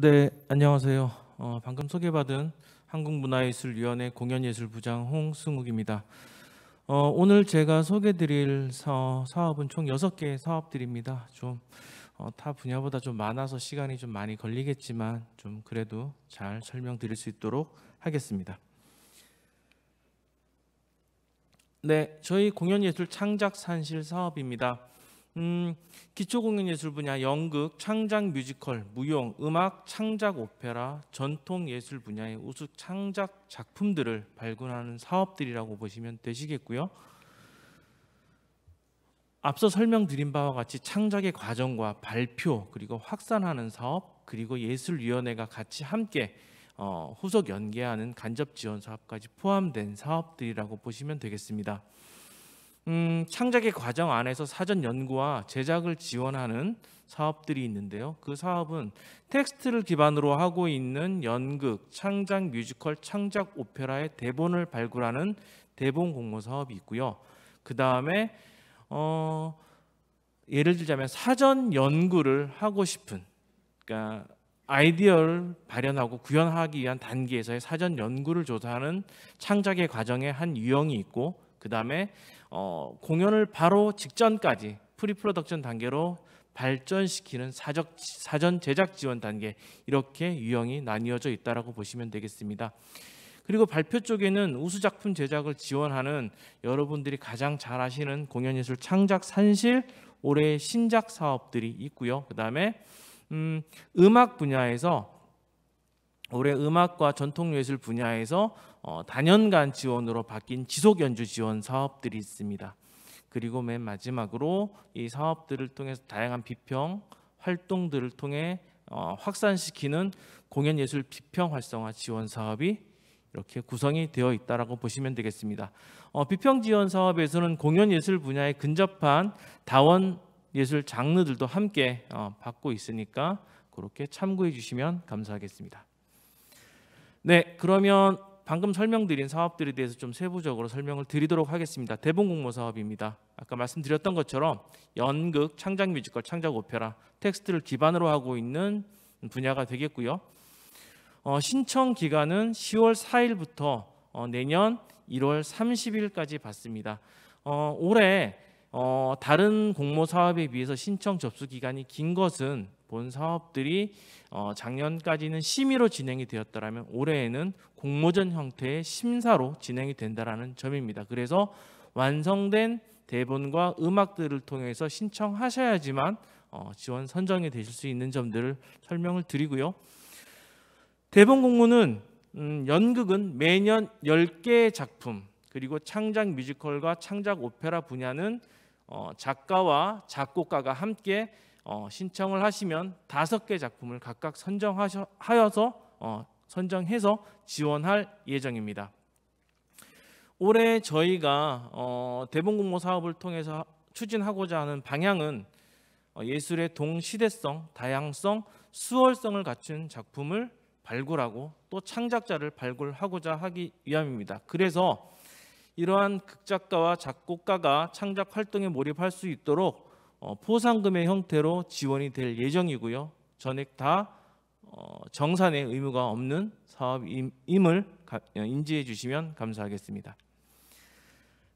네, 안녕하세요. 어, 방금 소개받은 한국문화예술위원회 공연예술부장 홍승욱입니다. 어, 오늘 제가 소개드릴 사업은 총 6개의 사업들입니다. 좀 어, 분야보다 좀 많아서 시간이 좀 많이 걸리겠지만 좀 그래도 잘 설명드릴 수 있도록 하겠습니다. 네, 저희 공연예술 창작 산실 사업입니다. 음, 기초공연예술 분야 연극, 창작 뮤지컬, 무용, 음악, 창작 오페라, 전통 예술 분야의 우수 창작 작품들을 발굴하는 사업들이라고 보시면 되시겠고요. 앞서 설명드린 바와 같이 창작의 과정과 발표 그리고 확산하는 사업 그리고 예술위원회가 같이 함께 어, 후속 연계하는 간접 지원 사업까지 포함된 사업들이라고 보시면 되겠습니다. 음, 창작의 과정 안에서 사전 연구와 제작을 지원하는 사업들이 있는데요. 그 사업은 텍스트를 기반으로 하고 있는 연극, 창작 뮤지컬, 창작 오페라의 대본을 발굴하는 대본 공모 사업이 있고요. 그 다음에 어, 예를 들자면 사전 연구를 하고 싶은 그러니까 아이디어를 발현하고 구현하기 위한 단계에서의 사전 연구를 조사하는 창작의 과정의 한 유형이 있고 그 다음에 어, 공연을 바로 직전까지 프리프로덕션 단계로 발전시키는 사적, 사전 제작 지원 단계 이렇게 유형이 나뉘어져 있다고 보시면 되겠습니다. 그리고 발표 쪽에는 우수 작품 제작을 지원하는 여러분들이 가장 잘 아시는 공연예술 창작 산실 올해 신작 사업들이 있고요. 그다음에 음, 음악 분야에서 올해 음악과 전통예술 분야에서 어, 단연간 지원으로 바뀐 지속연주 지원 사업들이 있습니다. 그리고 맨 마지막으로 이 사업들을 통해서 다양한 비평 활동들을 통해 어, 확산시키는 공연예술 비평 활성화 지원 사업이 이렇게 구성이 되어 있다고 보시면 되겠습니다. 어, 비평 지원 사업에서는 공연 예술 분야에 근접한 다원 예술 장르들도 함께 어, 받고 있으니까 그렇게 참고해 주시면 감사하겠습니다. 네, 그러면 방금 설명드린 사업들에 대해서 좀 세부적으로 설명을 드리도록 하겠습니다. 대본 공모 사업입니다. 아까 말씀드렸던 것처럼 연극, 창작 뮤지컬, 창작 오페라, 텍스트를 기반으로 하고 있는 분야가 되겠고요. 어, 신청 기간은 10월 4일부터 어, 내년 1월 30일까지 받습니다. 어, 올해 어, 다른 공모 사업에 비해서 신청 접수 기간이 긴 것은 본 사업들이 어, 작년까지는 심의로 진행이 되었다면 올해에는 공모전 형태의 심사로 진행이 된다는 점입니다. 그래서 완성된 대본과 음악들을 통해서 신청하셔야지만 어, 지원 선정이 되실 수 있는 점들을 설명을 드리고요. 대본 공모는 음, 연극은 매년 10개의 작품 그리고 창작 뮤지컬과 창작 오페라 분야는 어, 작가와 작곡가가 함께 어, 신청을 하시면 다섯 개 작품을 각각 선정하여서 어, 선정해서 지원할 예정입니다. 올해 저희가 어, 대본 공모 사업을 통해서 추진하고자 하는 방향은 어, 예술의 동시대성, 다양성, 수월성을 갖춘 작품을 발굴하고 또 창작자를 발굴하고자 하기 위함입니다. 그래서 이러한 극작가와 작곡가가 창작 활동에 몰입할 수 있도록 어, 포상금의 형태로 지원이 될 예정이고요. 전액 다 어, 정산의 의무가 없는 사업임을 어, 인지해 주시면 감사하겠습니다.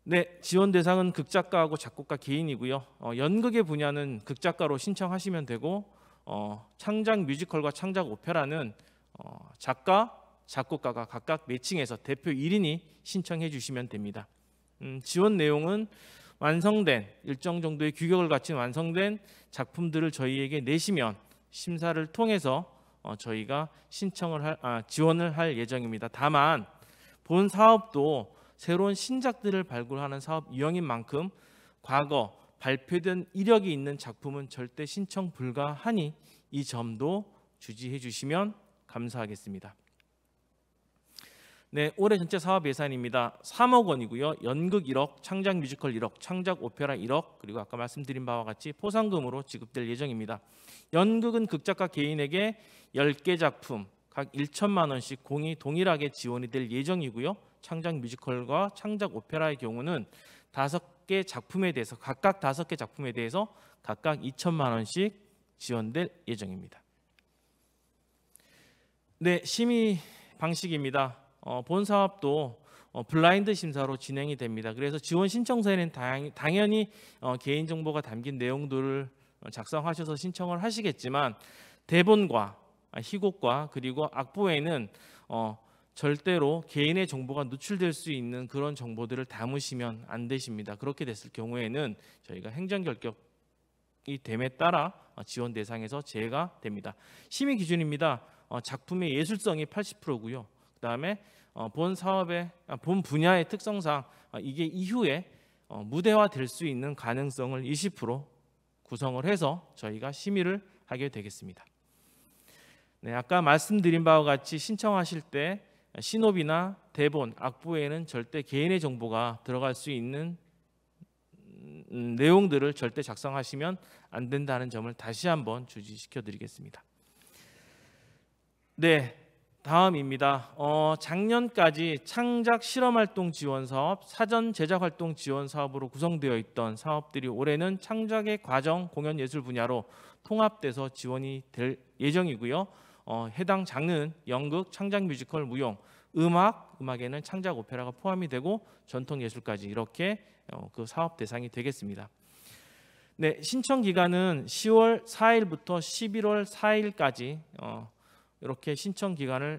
네, 지원 대상은 극작가하고 작곡가 개인이고요. 연극의 분야는 극작가로 신청하시면 되고 창작 뮤지컬과 창작 오페라는 작가, 작곡가가 각각 매칭해서 대표 1인이 신청해 주시면 됩니다. 음, 지원 내용은 완성된 일정 정도의 규격을 갖춘 완성된 작품들을 저희에게 내시면 심사를 통해서 어, 저희가 신청을 할, 아, 지원을 할 예정입니다. 다만 본 사업도 새로운 신작들을 발굴하는 사업 유형인 만큼 과거 발표된 이력이 있는 작품은 절대 신청 불가하니 이 점도 주지해 주시면 감사하겠습니다. 네, 올해 전체 사업 예산입니다. 3억 원이고요. 연극 1억, 창작 뮤지컬 1억, 창작 오페라 1억, 그리고 아까 말씀드린 바와 같이 포상금으로 지급될 예정입니다. 연극은 극작가 개인에게 10개 작품 각 1천만 원씩 공이 동일하게 지원이 될 예정이고요. 창작 뮤지컬과 창작 오페라의 경우는 다개 작품에 대해서 각각 다개 작품에 대해서 각각 2천만 원씩 지원될 예정입니다. 네, 심의 방식입니다. 어, 본 사업도 어, 블라인드 심사로 진행이 됩니다. 그래서 지원 신청서에는 당, 당연히 어, 개인 정보가 담긴 내용들을 어, 작성하셔서 신청을 하시겠지만 대본과 아, 희곡과 그리고 악보에는 어, 절대로 개인의 정보가 누출될 수 있는 그런 정보들을 담으시면 안 되십니다. 그렇게 됐을 경우에는 저희가 행정결격이 됨에 따라 어, 지원 대상에서 제외가 됩니다. 심의 기준입니다. 어, 작품의 예술성이 80%고요. 그다음에 어, 본 사업의 아, 본 분야의 특성상 어, 이게 이후에 어, 무대화 될 수 있는 가능성을 20% 구성을 해서 저희가 심의를 하게 되겠습니다. 네, 아까 말씀드린 바와 같이 신청하실 때 신호비나 대본, 악보에는 절대 개인의 정보가 들어갈 수 있는 음, 내용들을 절대 작성하시면 안 된다는 점을 다시 한번 주지시켜 드리겠습니다. 네, 다음입니다. 어, 작년까지 창작 실험활동 지원 사업, 사전 제작활동 지원 사업으로 구성되어 있던 사업들이 올해는 창작의 과정 공연 예술 분야로 통합돼서 지원이 될 예정이고요. 어, 해당 장르는 연극, 창작 뮤지컬, 무용, 음악, 음악에는 창작 오페라가 포함이 되고 전통 예술까지 이렇게 어, 그 사업 대상이 되겠습니다. 네, 신청 기간은 10월 4일부터 11월 4일까지 어, 이렇게 신청 기간을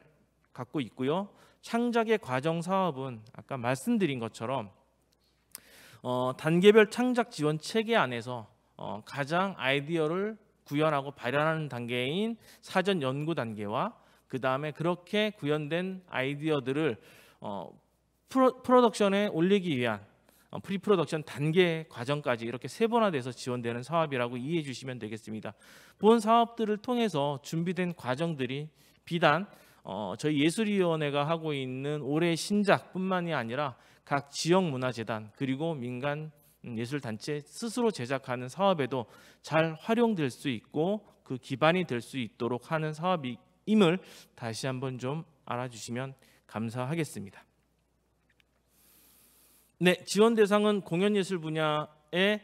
갖고 있고요. 창작의 과정 사업은 아까 말씀드린 것처럼 어, 단계별 창작 지원 체계 안에서 어, 가장 아이디어를 구현하고 발현하는 단계인 사전 연구 단계와 그 다음에 그렇게 구현된 아이디어들을 어, 프로, 프로덕션에 올리기 위한 어, 프리프로덕션 단계 과정까지 이렇게 세분화돼서 지원되는 사업이라고 이해해 주시면 되겠습니다. 본 사업들을 통해서 준비된 과정들이 비단 어, 저희 예술위원회가 하고 있는 올해 신작뿐만이 아니라 각 지역 문화재단 그리고 민간 음, 예술단체 스스로 제작하는 사업에도 잘 활용될 수 있고 그 기반이 될 수 있도록 하는 사업임을 다시 한번 좀 알아주시면 감사하겠습니다. 네, 지원 대상은 공연예술 분야의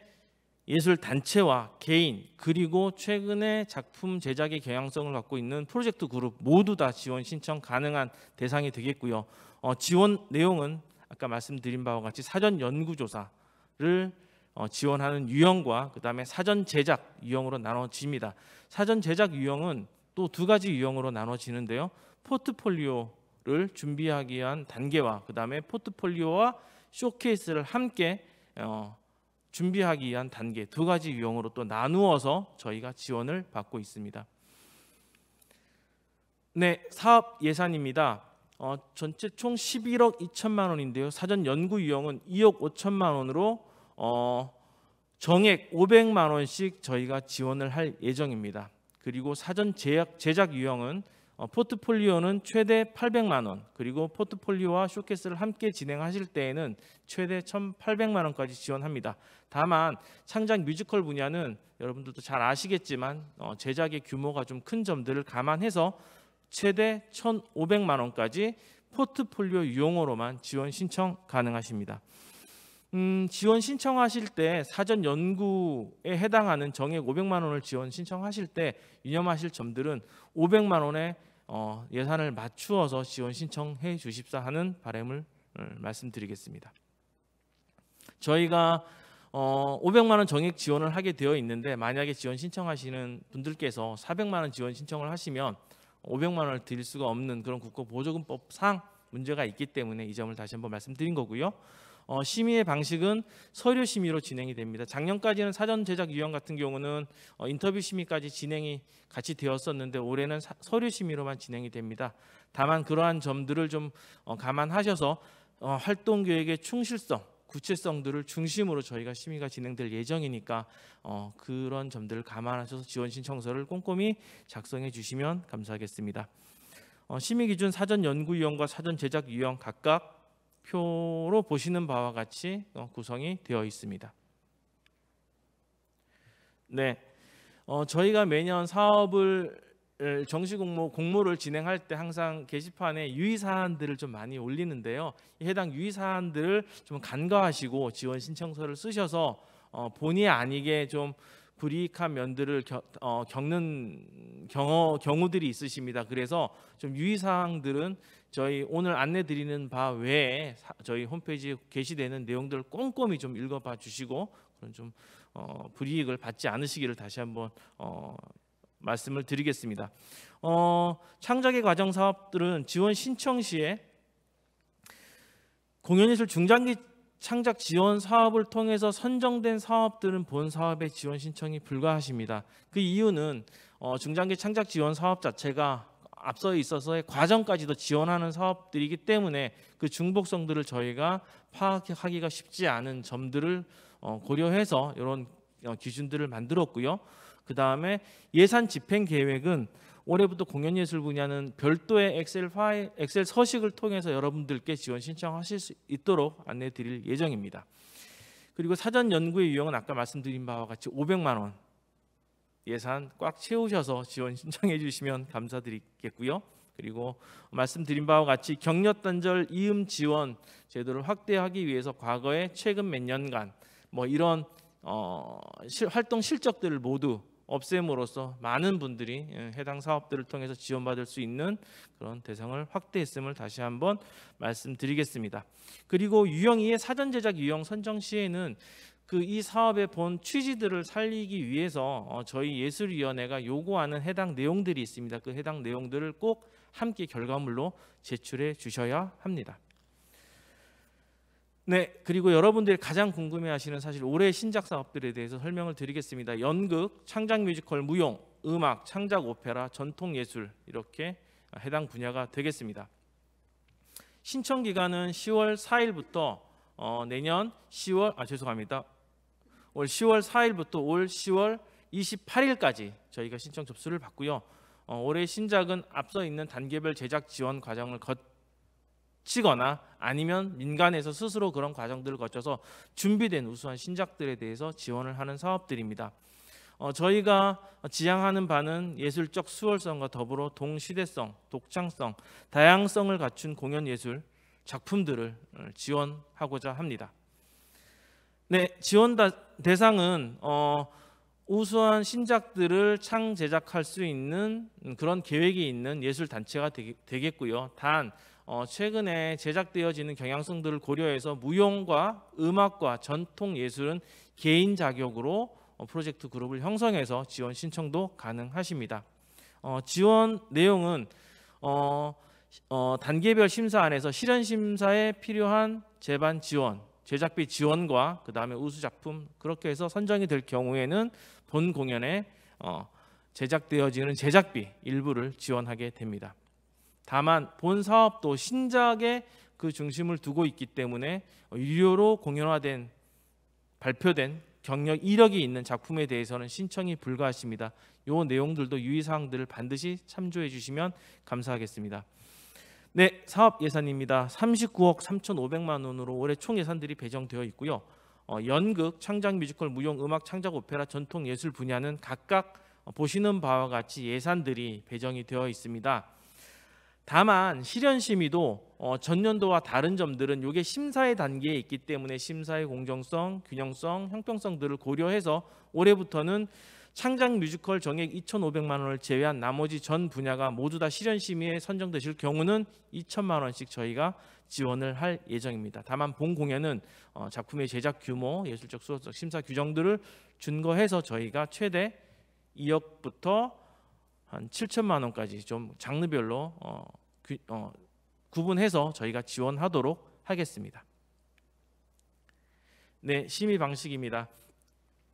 예술 단체와 개인 그리고 최근에 작품 제작의 경향성을 갖고 있는 프로젝트 그룹 모두 다 지원 신청 가능한 대상이 되겠고요. 어, 지원 내용은 아까 말씀드린 바와 같이 사전 연구조사를 어, 지원하는 유형과 그 다음에 사전 제작 유형으로 나눠집니다. 사전 제작 유형은 또 두 가지 유형으로 나눠지는데요. 포트폴리오를 준비하기 위한 단계와 그 다음에 포트폴리오와 쇼케이스를 함께 어, 준비하기 위한 단계 두 가지 유형으로 또 나누어서 저희가 지원을 받고 있습니다. 네, 사업 예산입니다. 어, 전체 총 11억 2천만 원인데요. 사전 연구 유형은 2억 5천만 원으로 어, 정액 500만 원씩 저희가 지원을 할 예정입니다. 그리고 사전 제작, 제작 유형은 어, 포트폴리오는 최대 800만 원, 그리고 포트폴리오와 쇼케이스를 함께 진행하실 때에는 최대 1,800만 원까지 지원합니다. 다만 창작 뮤지컬 분야는 여러분들도 잘 아시겠지만 어, 제작의 규모가 좀 큰 점들을 감안해서 최대 1,500만 원까지 포트폴리오 유용으로만 지원 신청 가능하십니다. 음, 지원 신청하실 때 사전 연구에 해당하는 정액 500만 원을 지원 신청하실 때 유념하실 점들은 500만 원에 어, 예산을 맞추어서 지원 신청해 주십사 하는 바램을 어, 말씀드리겠습니다. 저희가 어, 500만 원 정액 지원을 하게 되어 있는데 만약에 지원 신청하시는 분들께서 400만 원 지원 신청을 하시면 500만 원을 드릴 수가 없는 그런 국고 보조금법상 문제가 있기 때문에 이 점을 다시 한번 말씀드린 거고요. 어, 심의의 방식은 서류 심의로 진행이 됩니다. 작년까지는 사전 제작 유형 같은 경우는 어, 인터뷰 심의까지 진행이 같이 되었었는데 올해는 사, 서류 심의로만 진행이 됩니다. 다만 그러한 점들을 좀 어, 감안하셔서 어, 활동 계획의 충실성 구체성들을 중심으로 저희가 심의가 진행될 예정이니까 어, 그런 점들을 감안하셔서 지원 신청서를 꼼꼼히 작성해 주시면 감사하겠습니다. 어, 심의 기준 사전 연구 유형과 사전 제작 유형 각각 표로 보시는 바와 같이 어, 구성이 되어 있습니다. 네, 어, 저희가 매년 사업을 정시 공모 공모를 진행할 때 항상 게시판에 유의 사안들을 좀 많이 올리는데요. 해당 유의 사안들을 좀 간과하시고 지원 신청서를 쓰셔서 어, 본의 아니게 좀 불이익한 면들을 겨, 어, 겪는 경어, 경우들이 있으십니다. 그래서 좀 유의 사항들은 저희 오늘 안내 드리는 바 외에 저희 홈페이지에 게시되는 내용들을 꼼꼼히 좀 읽어봐 주시고 그런 좀 어, 불이익을 받지 않으시기를 다시 한번 어, 말씀을 드리겠습니다. 어, 창작의 과정 사업들은 지원 신청 시에 공연예술 중장기 창작 지원 사업을 통해서 선정된 사업들은 본 사업의 지원 신청이 불가하십니다. 그 이유는 어, 중장기 창작 지원 사업 자체가 앞서 있어서의 과정까지도 지원하는 사업들이기 때문에 그 중복성들을 저희가 파악하기가 쉽지 않은 점들을 어, 고려해서 이런 어, 기준들을 만들었고요. 그 다음에 예산 집행 계획은 올해부터 공연예술 분야는 별도의 엑셀 파일, 엑셀 서식을 통해서 여러분들께 지원 신청하실 수 있도록 안내드릴 예정입니다. 그리고 사전 연구의 유형은 아까 말씀드린 바와 같이 500만 원 예산 꽉 채우셔서 지원 신청해 주시면 감사드리겠고요. 그리고 말씀드린 바와 같이 경력단절 이음 지원 제도를 확대하기 위해서 과거에 최근 몇 년간 뭐 이런 어, 실, 활동 실적들을 모두 없앰으로써 많은 분들이 예, 해당 사업들을 통해서 지원받을 수 있는 그런 대상을 확대했음을 다시 한번 말씀드리겠습니다. 그리고 유형이의 사전 제작 유형 선정 시에는 그이 사업의 본 취지들을 살리기 위해서 어, 저희 예술위원회가 요구하는 해당 내용들이 있습니다. 그 해당 내용들을 꼭 함께 결과물로 제출해 주셔야 합니다. 네, 그리고 여러분들이 가장 궁금해하시는 사실 올해 신작 사업들에 대해서 설명을 드리겠습니다. 연극, 창작 뮤지컬, 무용, 음악, 창작 오페라, 전통 예술 이렇게 해당 분야가 되겠습니다. 신청 기간은 10월 4일부터 어, 내년 10월 아 죄송합니다. 올 10월 4일부터 올 10월 28일까지 저희가 신청 접수를 받고요. 어, 올해 신작은 앞서 있는 단계별 제작 지원 과정을 거치거나 아니면 민간에서 스스로 그런 과정들을 거쳐서 준비된 우수한 신작들에 대해서 지원을 하는 사업들입니다. 어, 저희가 지향하는 바는 예술적 수월성과 더불어 동시대성, 독창성, 다양성을 갖춘 공연 예술 작품들을 어, 지원하고자 합니다. 네, 지원 대상은 어, 우수한 신작들을 창제작할 수 있는 그런 계획이 있는 예술 단체가 되겠고요. 단 어, 최근에 제작되어지는 경향성들을 고려해서 무용과 음악과 전통 예술은 개인 자격으로 어, 프로젝트 그룹을 형성해서 지원 신청도 가능하십니다. 어, 지원 내용은 어, 어, 단계별 심사 안에서 실현 심사에 필요한 재반 지원, 제작비 지원과 그 다음에 우수 작품 그렇게 해서 선정이 될 경우에는 본 공연에 어, 제작되어지는 제작비 일부를 지원하게 됩니다. 다만 본 사업도 신작에 그 중심을 두고 있기 때문에 유료로 공연화된 발표된 경력 이력이 있는 작품에 대해서는 신청이 불가하십니다. 요 내용들도 유의사항들을 반드시 참조해 주시면 감사하겠습니다. 네, 사업 예산입니다. 39억 3,500만 원으로 올해 총 예산들이 배정되어 있고요. 어, 연극, 창작 뮤지컬, 무용, 음악, 창작 오페라, 전통 예술 분야는 각각 보시는 바와 같이 예산들이 배정이 되어 있습니다. 다만 실현 심의도 어, 전년도와 다른 점들은 이게 심사의 단계에 있기 때문에 심사의 공정성, 균형성, 형평성들을 고려해서 올해부터는 창작 뮤지컬 정액 2,500만 원을 제외한 나머지 전 분야가 모두 다 실현 심의에 선정되실 경우는 2천만 원씩 저희가 지원을 할 예정입니다. 다만 본 공연은 어, 작품의 제작 규모, 예술적 수호적 심사 규정들을 준거해서 저희가 최대 2억부터 한 7천만 원까지 좀 장르별로 어, 규, 어, 구분해서 저희가 지원하도록 하겠습니다. 네, 심의 방식입니다.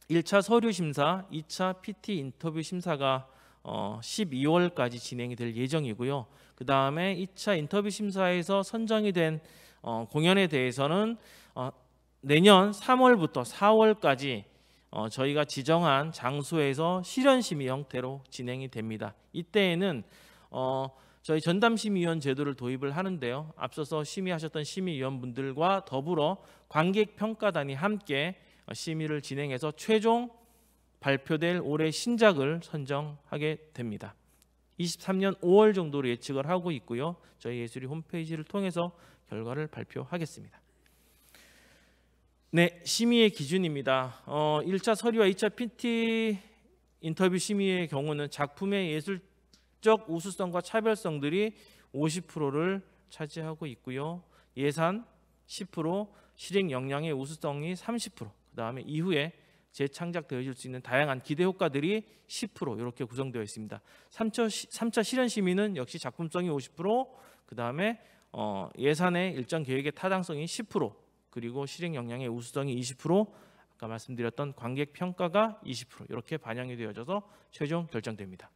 1차 서류 심사, 2차 PT 인터뷰 심사가 12월까지 어, 진행이 될 예정이고요. 그 다음에 2차 인터뷰 심사에서 선정이 된 어, 공연에 대해서는 어, 내년 3월부터 4월까지 저희가 지정한 장소에서 실현심의 형태로 진행이 됩니다. 이때에는 저희 전담심의위원 제도를 도입을 하는데요. 앞서서 심의하셨던 심의위원분들과 더불어 관객평가단이 함께 심의를 진행해서 최종 발표될 올해 신작을 선정하게 됩니다. 23년 5월 정도로 예측을 하고 있고요. 저희 예술이 홈페이지를 통해서 결과를 발표하겠습니다. 네, 심의의 기준입니다. 어, 1차 서류와 2차 PT 인터뷰 심의의 경우는 작품의 예술적 우수성과 차별성들이 50%를 차지하고 있고요. 예산 10%, 실행 역량의 우수성이 30%, 그다음에 이후에 재창작되어질 수 있는 다양한 기대 효과들이 10% 이렇게 구성되어 있습니다. 3차, 3차 실현 심의는 역시 작품성이 50%, 그다음에 어, 예산의 일정 계획의 타당성이 10%, 그리고 실행 역량의 우수성이 20%, 아까 말씀드렸던 관객 평가가 20% 이렇게 반영이 되어져서 최종 결정됩니다.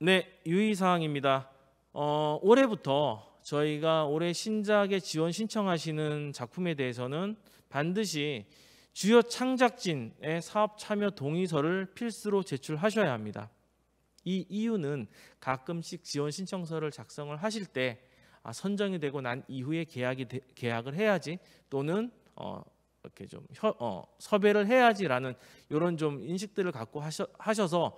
네, 유의 사항입니다. 어, 올해부터 저희가 올해 신작에 지원 신청하시는 작품에 대해서는 반드시 주요 창작진의 사업 참여 동의서를 필수로 제출하셔야 합니다. 이 이유는 가끔씩 지원 신청서를 작성을 하실 때 아, 선정이 되고 난 이후에 계약이 계약을 해야지 또는 어, 이렇게 좀 혀, 어, 섭외를 해야지라는 이런 좀 인식들을 갖고 하셔, 하셔서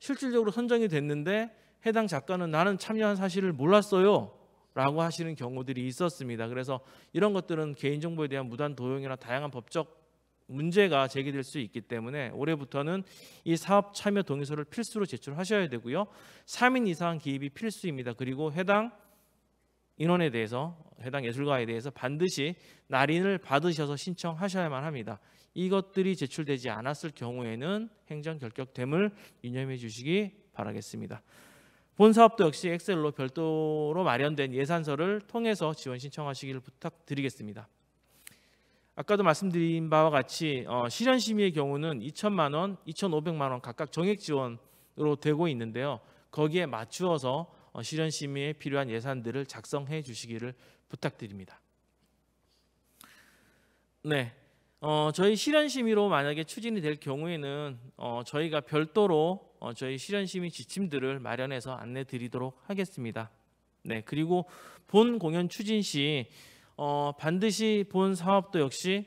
실질적으로 선정이 됐는데 해당 작가는 나는 참여한 사실을 몰랐어요. 라고 하시는 경우들이 있었습니다. 그래서 이런 것들은 개인정보에 대한 무단 도용이나 다양한 법적 문제가 제기될 수 있기 때문에 올해부터는 이 사업 참여 동의서를 필수로 제출하셔야 되고요. 3인 이상 기입이 필수입니다. 그리고 해당 인원에 대해서 해당 예술가에 대해서 반드시 날인을 받으셔서 신청하셔야만 합니다. 이것들이 제출되지 않았을 경우에는 행정 결격됨을 유념해 주시기 바라겠습니다. 본 사업도 역시 엑셀로 별도로 마련된 예산서를 통해서 지원 신청하시길 부탁드리겠습니다. 아까도 말씀드린 바와 같이 어, 실현 심의의 경우는 2천만 원, 2,500만 원 각각 정액 지원으로 되고 있는데요. 거기에 맞추어서 어, 실현 심의에 필요한 예산들을 작성해 주시기를 부탁드립니다. 네, 어, 저희 실현 심의로 만약에 추진이 될 경우에는 어, 저희가 별도로 어, 저희 실현심의 지침들을 마련해서 안내 드리도록 하겠습니다. 네, 그리고 본 공연 추진 시 어, 반드시 본 사업도 역시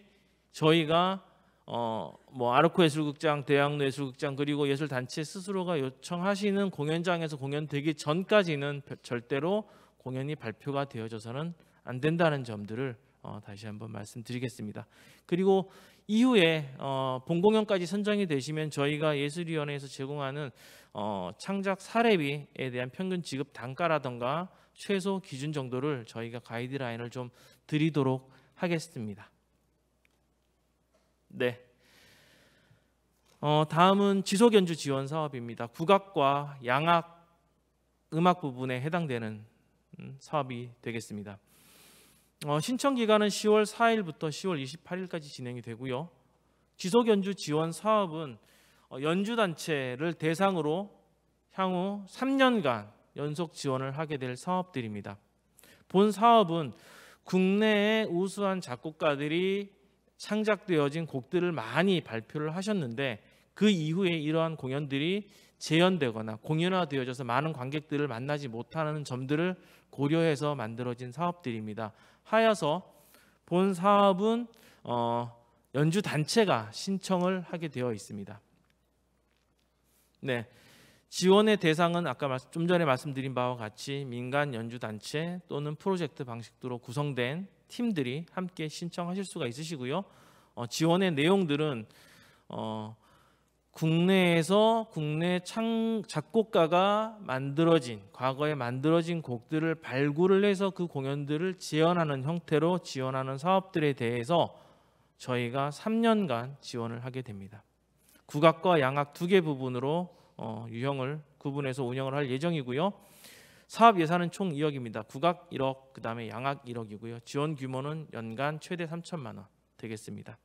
저희가 어, 뭐 아르코 예술극장, 대학로 예술극장 그리고 예술단체 스스로가 요청하시는 공연장에서 공연되기 전까지는 절대로 공연이 발표가 되어져서는 안 된다는 점들을 어, 다시 한번 말씀드리겠습니다. 그리고 이후에 어, 본공연까지 선정이 되시면 저희가 예술위원회에서 제공하는 어, 창작 사례비에 대한 평균 지급 단가라던가 최소 기준 정도를 저희가 가이드라인을 좀 드리도록 하겠습니다. 네. 어, 다음은 지속연주 지원 사업입니다. 국악과 양악 음악 부분에 해당되는 음, 사업이 되겠습니다. 어, 신청 기간은 10월 4일부터 10월 28일까지 진행이 되고요. 지속 연주 지원 사업은 어, 연주 단체를 대상으로 향후 3년간 연속 지원을 하게 될 사업들입니다. 본 사업은 국내의 우수한 작곡가들이 창작되어진 곡들을 많이 발표를 하셨는데 그 이후에 이러한 공연들이 재연되거나 공연화되어져서 많은 관객들을 만나지 못하는 점들을 고려해서 만들어진 사업들입니다. 하여서 본 사업은 어, 연주 단체가 신청을 하게 되어 있습니다. 네. 지원의 대상은 아까 좀 전에 말씀드린 바와 같이 민간 연주 단체 또는 프로젝트 방식으로 구성된 팀들이 함께 신청하실 수가 있으시고요. 어, 지원의 내용들은 어, 국내에서 국내 창 작곡가가 만들어진 과거에 만들어진 곡들을 발굴을 해서 그 공연들을 지원하는 형태로 지원하는 사업들에 대해서 저희가 3년간 지원을 하게 됩니다. 국악과 양악 두 개 부분으로 어, 유형을 구분해서 운영을 할 예정이고요. 사업 예산은 총 2억입니다. 국악 1억, 그다음에 양악 1억이고요. 지원 규모는 연간 최대 3천만 원 되겠습니다.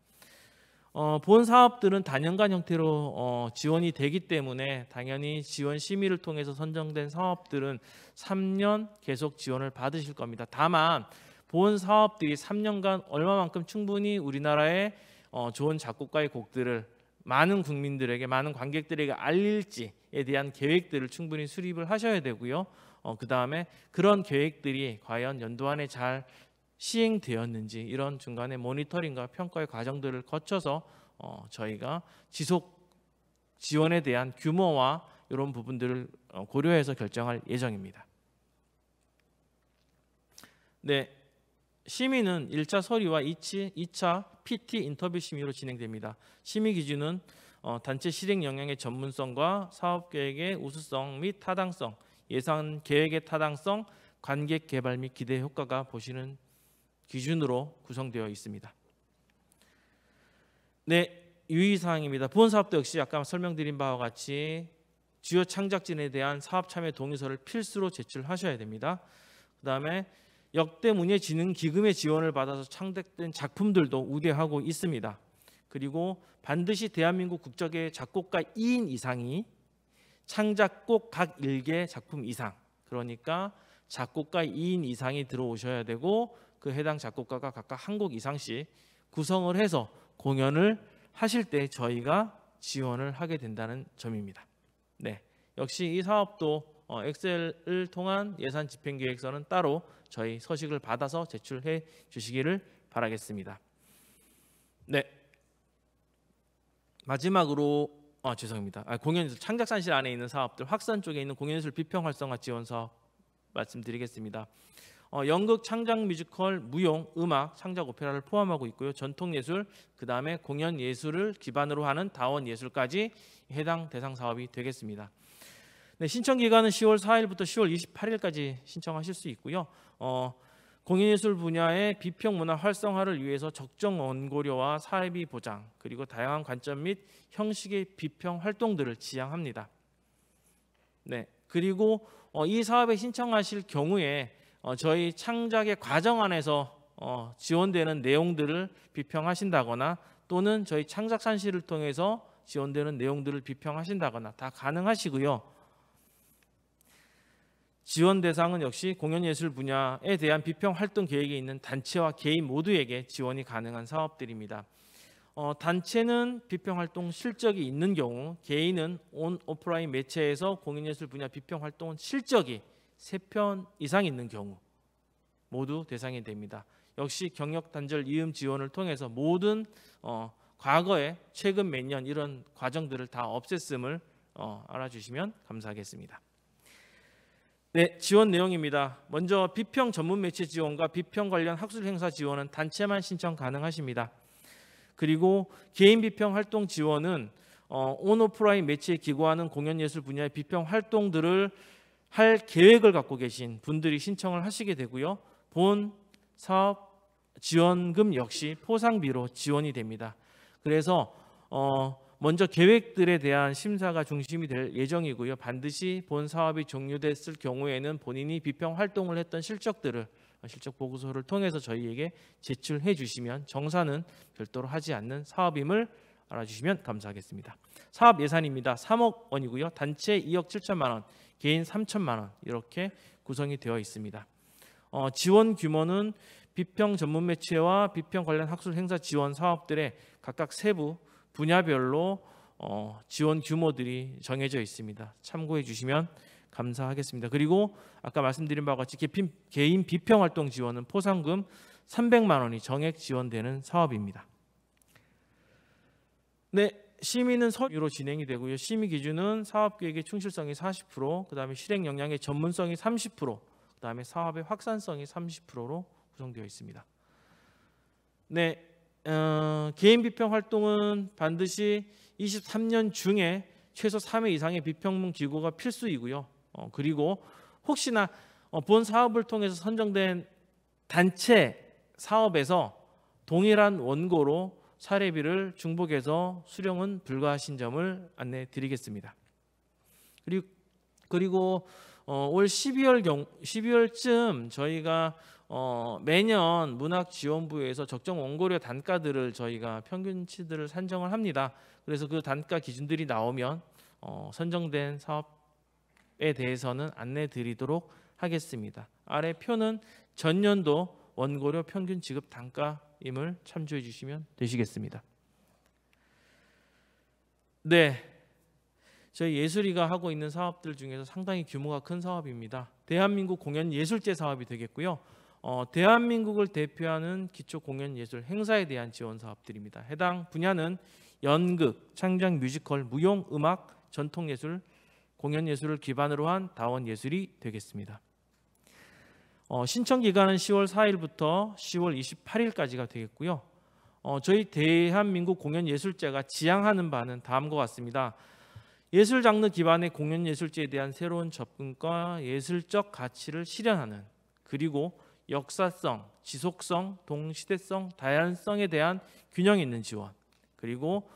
어, 본 사업들은 단연간 형태로 어, 지원이 되기 때문에 당연히 지원 심의를 통해서 선정된 사업들은 3년 계속 지원을 받으실 겁니다. 다만 본 사업들이 3년간 얼마만큼 충분히 우리나라의 어, 좋은 작곡가의 곡들을 많은 국민들에게 많은 관객들에게 알릴지에 대한 계획들을 충분히 수립을 하셔야 되고요. 어, 그 다음에 그런 계획들이 과연 연도 안에 잘 시행되었는지 이런 중간에 모니터링과 평가의 과정들을 거쳐서 어, 저희가 지속 지원에 대한 규모와 이런 부분들을 어, 고려해서 결정할 예정입니다. 네, 심의는 1차 서류와 2차, PT 인터뷰 심의로 진행됩니다. 심의 기준은 어, 단체 실행 영향의 전문성과 사업 계획의 우수성 및 타당성, 예산 계획의 타당성, 관객 개발 및 기대 효과가 보시는 기준으로 구성되어 있습니다. 네, 유의사항입니다. 부원사업도 역시 아까 설명드린 바와 같이 주요 창작진에 대한 사업 참여 동의서를 필수로 제출하셔야 됩니다. 그 다음에 역대 문예진흥기금의 지원을 받아서 창작된 작품들도 우대하고 있습니다. 그리고 반드시 대한민국 국적의 작곡가 2인 이상이 창작곡 각 1개 작품 이상 그러니까 작곡가 2인 이상이 들어오셔야 되고 그 해당 작곡가가 각각 한 곡 이상씩 구성을 해서 공연을 하실 때 저희가 지원을 하게 된다는 점입니다. 네, 역시 이 사업도 어, 엑셀을 통한 예산 집행 계획서는 따로 저희 서식을 받아서 제출해 주시기를 바라겠습니다. 네. 마지막으로 아 죄송합니다. 아, 공연예술 창작산실 안에 있는 사업들 확산 쪽에 있는 공연예술 비평 활성화 지원 사업 말씀드리겠습니다. 어, 연극, 창작 뮤지컬, 무용, 음악, 창작 오페라를 포함하고 있고요. 전통 예술, 그 다음에 공연 예술을 기반으로 하는 다원 예술까지 해당 대상 사업이 되겠습니다. 네, 신청 기간은 10월 4일부터 10월 28일까지 신청하실 수 있고요. 어, 공인예술 분야의 비평 문화 활성화를 위해서 적정 원고료와 사회비 보장 그리고 다양한 관점 및 형식의 비평 활동들을 지향합니다. 네, 그리고 어, 이 사업에 신청하실 경우에 어, 저희 창작의 과정 안에서 어, 지원되는 내용들을 비평하신다거나 또는 저희 창작 산실을 통해서 지원되는 내용들을 비평하신다거나 다 가능하시고요. 지원 대상은 역시 공연예술 분야에 대한 비평 활동 계획에 있는 단체와 개인 모두에게 지원이 가능한 사업들입니다. 어, 단체는 비평 활동 실적이 있는 경우 개인은 온 오프라인 매체에서 공연예술 분야 비평 활동 실적이 세편 이상 있는 경우 모두 대상이 됩니다. 역시 경력 단절 이음 지원을 통해서 모든 어, 과거에 최근 몇 년 이런 과정들을 다 없앴음을 어, 알아주시면 감사하겠습니다. 네, 지원 내용입니다. 먼저 비평 전문 매체 지원과 비평 관련 학술 행사 지원은 단체만 신청 가능하십니다. 그리고 개인 비평 활동 지원은 어, 온오프라인 매체에 기고하는 공연예술 분야의 비평 활동들을 할 계획을 갖고 계신 분들이 신청을 하시게 되고요. 본 사업 지원금 역시 포상비로 지원이 됩니다. 그래서 어 먼저 계획들에 대한 심사가 중심이 될 예정이고요. 반드시 본 사업이 종료됐을 경우에는 본인이 비평 활동을 했던 실적들을 실적 보고서를 통해서 저희에게 제출해 주시면 정산은 별도로 하지 않는 사업임을 알아주시면 감사하겠습니다. 사업 예산입니다. 3억 원이고요. 단체 2억 7천만 원. 개인 3천만 원 이렇게 구성이 되어 있습니다. 어, 지원 규모는 비평 전문 매체와 비평 관련 학술 행사 지원 사업들의 각각 세부 분야별로 어, 지원 규모들이 정해져 있습니다. 참고해 주시면 감사하겠습니다. 그리고 아까 말씀드린 바와 같이 개핀, 개인 비평 활동 지원은 포상금 300만 원이 정액 지원되는 사업입니다. 네, 심의는 서류로 진행이 되고요. 심의 기준은 사업 계획의 충실성이 40%, 그다음에 실행 역량의 전문성이 30%, 그다음에 사업의 확산성이 30%로 구성되어 있습니다. 네, 어, 개인 비평 활동은 반드시 23년 중에 최소 3회 이상의 비평문 기고가 필수이고요. 어, 그리고 혹시나 어, 본 사업을 통해서 선정된 단체 사업에서 동일한 원고로 사례비를 중복해서 수령은 불가하신 점을 안내 드리겠습니다. 그리고, 그리고 어, 올 12월 경, 12월쯤 저희가 어, 매년 문학지원부에서 적정 원고료 단가들을 저희가 평균치들을 산정을 합니다. 그래서 그 단가 기준들이 나오면 어, 선정된 사업에 대해서는 안내 드리도록 하겠습니다. 아래 표는 전년도 원고료 평균 지급 단가 임을 참조해 주시면 되시겠습니다. 네. 저희 예술이가 하고 있는 사업들 중에서 상당히 규모가 큰 사업입니다. 대한민국 공연 예술제 사업이 되겠고요. 어, 대한민국을 대표하는 기초 공연 예술 행사에 대한 지원 사업들입니다. 해당 분야는 연극, 창작 뮤지컬, 무용 음악, 전통 예술, 공연 예술을 기반으로 한 다원 예술이 되겠습니다. 어, 신청 기간은 10월 4일부터 10월 28일까지가 되겠고요. 어, 저희 대한민국 공연예술제가 지향하는 바는 다음과 같습니다. 예술 장르 기반의 공연 예술제에 대한 새로운 접근과 예술적 가치를 실현하는 그리고 역사성, 지속성, 동시대성, 다양성에 대한 균형 있는 지원 그리고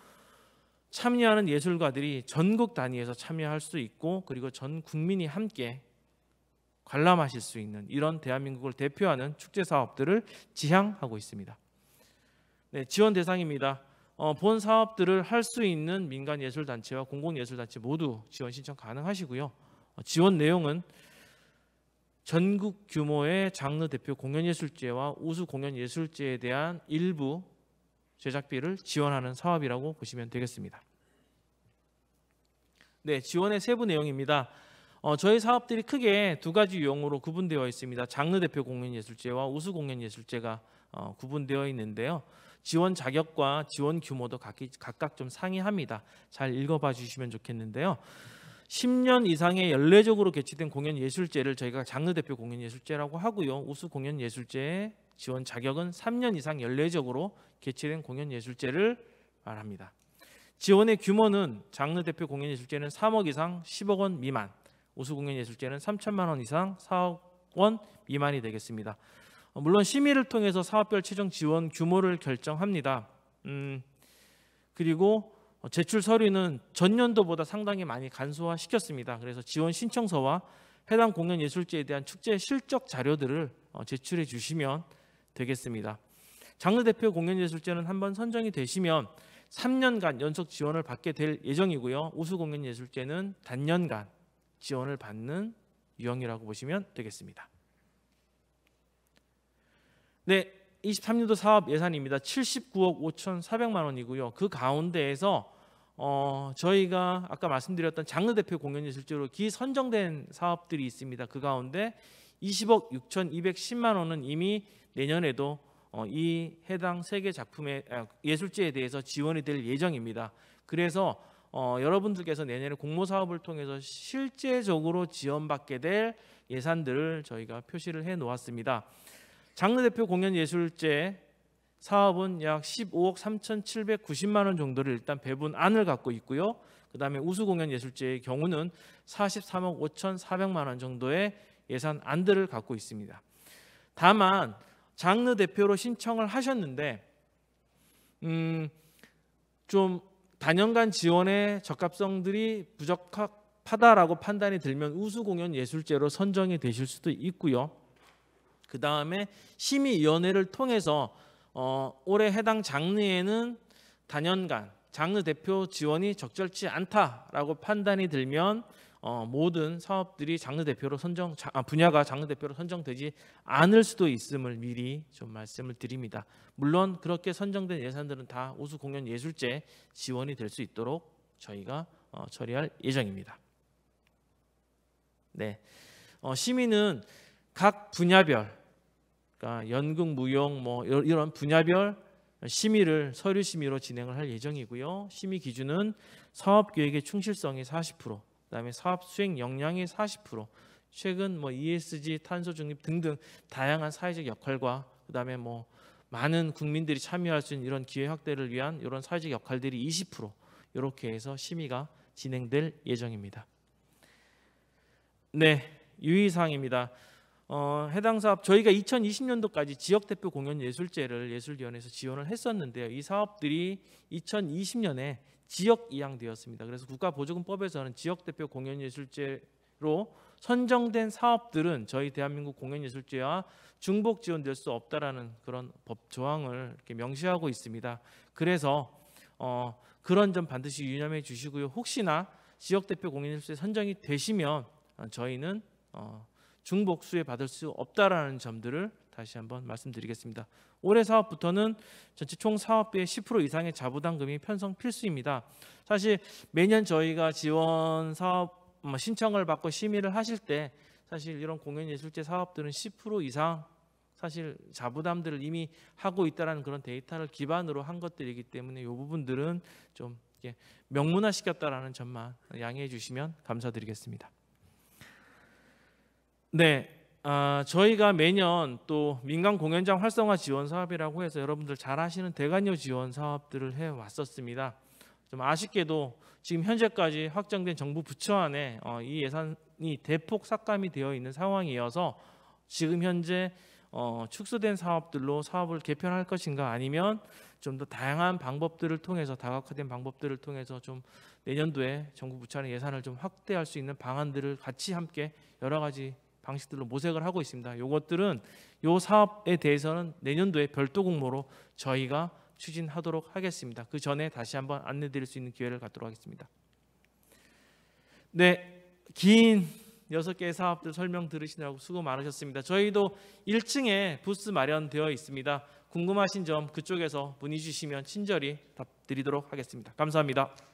참여하는 예술가들이 전국 단위에서 참여할 수 있고 그리고 전 국민이 함께 관람하실 수 있는 이런 대한민국을 대표하는 축제 사업들을 지향하고 있습니다. 네, 지원 대상입니다. 어, 본 사업들을 할 수 있는 민간 예술 단체와 공공 예술 단체 모두 지원 신청 가능하시고요. 어, 지원 내용은 전국 규모의 장르 대표 공연예술제와 우수 공연예술제에 대한 일부 제작비를 지원하는 사업이라고 보시면 되겠습니다. 네, 지원의 세부 내용입니다. 어, 저희 사업들이 크게 두 가지 유형으로 구분되어 있습니다. 장르 대표 공연 예술제와 우수 공연 예술제가 어, 구분되어 있는데요. 지원 자격과 지원 규모도 각기, 각각 좀 상이합니다. 잘 읽어봐 주시면 좋겠는데요. 10년 이상의 연례적으로 개최된 공연 예술제를 저희가 장르 대표 공연 예술제라고 하고요. 우수 공연 예술제 지원 자격은 3년 이상 연례적으로 개최된 공연 예술제를 말합니다. 지원의 규모는 장르 대표 공연 예술제는 3억 이상 10억 원 미만, 우수공연예술제는 3천만 원 이상 4억 원 미만이 되겠습니다. 어, 물론 심의를 통해서 사업별 최종 지원 규모를 결정합니다. 음, 그리고 어, 제출 서류는 전년도보다 상당히 많이 간소화시켰습니다. 그래서 지원 신청서와 해당 공연 예술제에 대한 축제 실적 자료들을 어, 제출해 주시면 되겠습니다. 장르 대표 공연 예술제는 한번 선정이 되시면 3년간 연속 지원을 받게 될 예정이고요. 우수 공연 예술제는 단년간 지원을 받는 유형이라고 보시면 되겠습니다. 네, 23년도 사업 예산입니다. 79억 5,400만 원이고요. 그 가운데에서 어, 저희가 아까 말씀드렸던 장르 대표 공연이 실제로 기 선정된 사업들이 있습니다. 그 가운데 20억 6,210만 원은 이미 내년에도 어, 이 해당 세계 작품의 아, 예술제에 대해서 지원이 될 예정입니다. 그래서 어, 여러분들께서 내년에 공모 사업을 통해서 실제적으로 지원받게 될 예산들을 저희가 표시를 해 놓았습니다. 장르 대표 공연 예술제 사업은 약 15억 3,790만 원 정도를 일단 배분 안을 갖고 있고요. 그다음에 우수 공연 예술제의 경우는 43억 5,400만 원 정도의 예산 안들을 갖고 있습니다. 다만 장르 대표로 신청을 하셨는데 음, 좀 단연간 지원의 적합성들이 부적합하다라고 판단이 들면 우수 공연 예술제로 선정이 되실 수도 있고요. 그 다음에 심의위원회를 통해서 어, 올해 해당 장르에는 단연간 장르 대표 지원이 적절치 않다라고 판단이 들면 어, 모든 사업들이 장르 대표로 선정 아, 분야가 장르 대표로 선정되지 않을 수도 있음을 미리 좀 말씀을 드립니다. 물론 그렇게 선정된 예산들은 다 오수 공연 예술제 지원이 될 수 있도록 저희가 어, 처리할 예정입니다. 네, 어, 시민은 각 분야별, 그러니까 연극, 무용, 뭐 이런 분야별 심의를 서류 심의로 진행을 할 예정이고요. 심의 기준은 사업 계획의 충실성이 40%. 그다음에 사업 수행 역량이 40%. 최근 뭐 ESG 탄소 중립 등등 다양한 사회적 역할과 그다음에 뭐 많은 국민들이 참여할 수 있는 이런 기회 확대를 위한 이런 사회적 역할들이 20% 이렇게 해서 심의가 진행될 예정입니다. 네, 유의사항입니다. 어, 해당 사업 저희가 2020년도까지 지역 대표 공연 예술제를 예술위원회에서 지원을 했었는데요. 이 사업들이 2020년에 지역 이양되었습니다. 그래서 국가보조금법에서는 지역 대표 공연 예술제로 선정된 사업들은 저희 대한민국 공연예술제와 중복 지원될 수 없다라는 그런 법 조항을 이렇게 명시하고 있습니다. 그래서 어, 그런 점 반드시 유념해 주시고요. 혹시나 지역 대표 공연예술제 선정이 되시면 어, 저희는 어, 중복수에 받을 수 없다라는 점들을 다시 한번 말씀드리겠습니다. 올해 사업부터는 전체 총 사업비의 10% 이상의 자부담금이 편성 필수입니다. 사실 매년 저희가 지원 사업 뭐 신청을 받고 심의를 하실 때 사실 이런 공연예술제 사업들은 10% 이상 사실 자부담들을 이미 하고 있다는 그런 데이터를 기반으로 한 것들이기 때문에 이 부분들은 좀명문화시켰다는 점만 양해해 주시면 감사드리겠습니다. 네, 아, 저희가 매년 또 민간 공연장 활성화 지원 사업이라고 해서 여러분들 잘 아시는 대관료 지원 사업들을 해 왔었습니다. 좀 아쉽게도 지금 현재까지 확정된 정부 부처 안에 어, 이 예산이 대폭 삭감이 되어 있는 상황이어서 지금 현재 어, 축소된 사업들로 사업을 개편할 것인가 아니면 좀 더 다양한 방법들을 통해서 다각화된 방법들을 통해서 좀 내년도에 정부 부처 안 예산을 좀 확대할 수 있는 방안들을 같이 함께 여러 가지 방식들로 모색을 하고 있습니다. 이것들은 이 사업에 대해서는 내년도에 별도 공모로 저희가 추진하도록 하겠습니다. 그 전에 다시 한번 안내드릴 수 있는 기회를 갖도록 하겠습니다. 네, 긴여 개의 사업들 설명 들으시느라고 수고 많으셨습니다. 저희도 1층에 부스 마련되어 있습니다. 궁금하신 점 그쪽에서 문의 주시면 친절히 답드리도록 하겠습니다. 감사합니다.